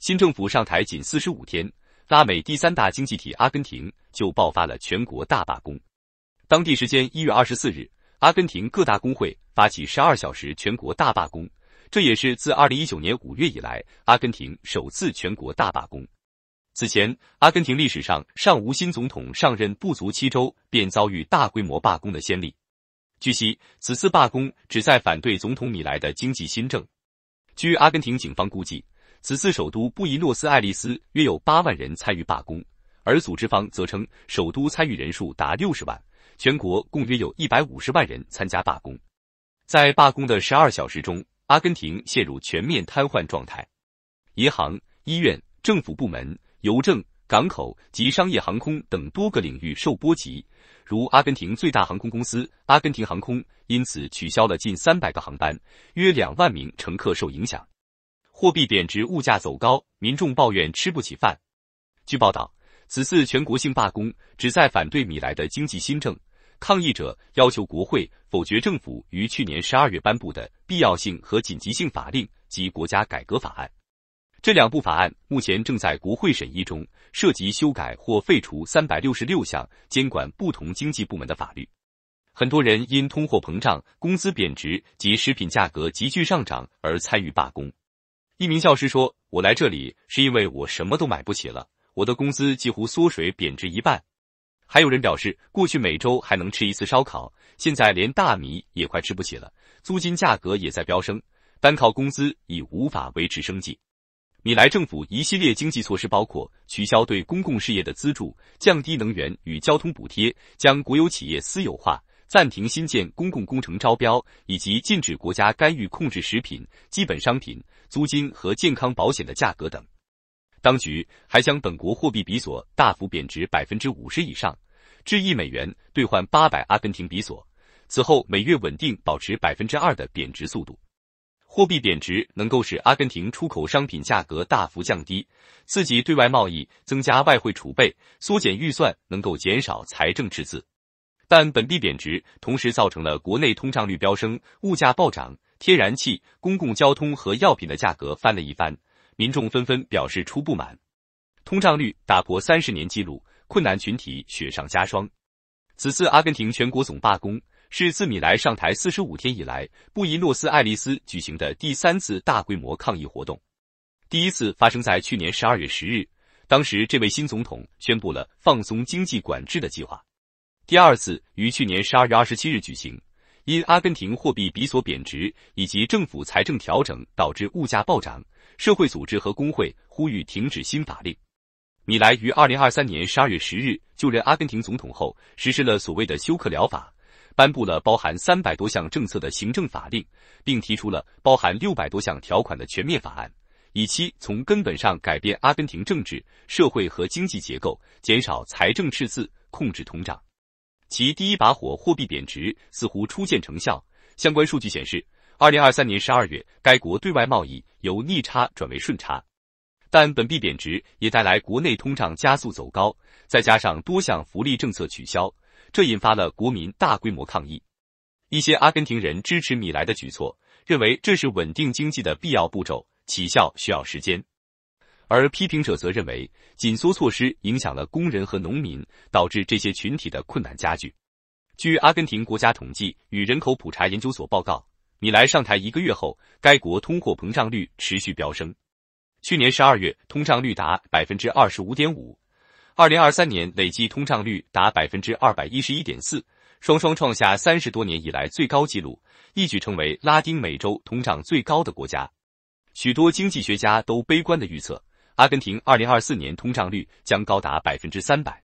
新政府上台仅四十五天，拉美第三大经济体阿根廷就爆发了全国大罢工。当地时间一月二十四日，阿根廷各大工会发起十二小时全国大罢工，这也是自二零一九年五月以来阿根廷首次全国大罢工。此前，阿根廷历史上尚无新总统上任不足七周便遭遇大规模罢工的先例。据悉，此次罢工旨在反对总统米莱的经济新政。据阿根廷警方估计。此次首都布宜诺斯艾利斯约有八万人参与罢工，而组织方则称首都参与人数达六十万，全国共约有一百五十万人参加罢工。在罢工的十二小时中，阿根廷陷入全面瘫痪状态，银行、医院、政府部门、邮政、港口及商业航空等多个领域受波及。如阿根廷最大航空公司阿根廷航空因此取消了近三百个航班，约两万名乘客受影响。货币贬值，物价走高，民众抱怨吃不起饭。据报道，此次全国性罢工旨在反对米莱的经济新政，抗议者要求国会否决政府于去年十二月颁布的必要性和紧急性法令及国家改革法案。这两部法案目前正在国会审议中，涉及修改或废除三百六十六项监管不同经济部门的法律。很多人因通货膨胀、工资贬值及食品价格急剧上涨而参与罢工。一名教师说：“我来这里是因为我什么都买不起了，我的工资几乎缩水贬值一半。”还有人表示，过去每周还能吃一次烧烤，现在连大米也快吃不起了，租金价格也在飙升，单靠工资已无法维持生计。米莱政府一系列经济措施包括取消对公共事业的资助、降低能源与交通补贴、将国有企业私有化。暂停新建公共工程招标，以及禁止国家干预控制食品、基本商品、租金和健康保险的价格等。当局还将本国货币比索大幅贬值百分之五十以上，至一美元兑换八百阿根廷比索。此后每月稳定保持百分之二的贬值速度。货币贬值能够使阿根廷出口商品价格大幅降低，刺激对外贸易，增加外汇储备，缩减预算，能够减少财政赤字。但本币贬值，同时造成了国内通胀率飙升，物价暴涨，天然气、公共交通和药品的价格翻了一番，民众纷纷表示出不满。通胀率打破三十年纪录，困难群体雪上加霜。此次阿根廷全国总罢工是自米莱上台四十五天以来，布宜诺斯艾利斯举行的第三次大规模抗议活动。第一次发生在去年十二月十日，当时这位新总统宣布了放松经济管制的计划。第二次于去年十二月二十七日举行，因阿根廷货币比索贬值以及政府财政调整导致物价暴涨，社会组织和工会呼吁停止新法令。米莱于二零二三年十二月十日就任阿根廷总统后，实施了所谓的“休克疗法”，颁布了包含三百多项政策的行政法令，并提出了包含六百多项条款的全面法案，以期从根本上改变阿根廷政治、社会和经济结构，减少财政赤字，控制通胀。其第一把火——货币贬值，似乎初见成效。相关数据显示，二零二三年十二月，该国对外贸易由逆差转为顺差。但本币贬值也带来国内通胀加速走高，再加上多项福利政策取消，这引发了国民大规模抗议。一些阿根廷人支持米莱的举措，认为这是稳定经济的必要步骤，起效需要时间。而批评者则认为，紧缩措施影响了工人和农民，导致这些群体的困难加剧。据阿根廷国家统计与人口普查研究所报告，米莱上台一个月后，该国通货膨胀率持续飙升。去年十二月，通胀率达百分之二十五点五，二零二三年累计通胀率达百分之二百一十一点四，双双创下三十多年以来最高纪录，一举成为拉丁美洲通胀最高的国家。许多经济学家都悲观的预测。阿根廷二零二四年通胀率将高达百分之三百。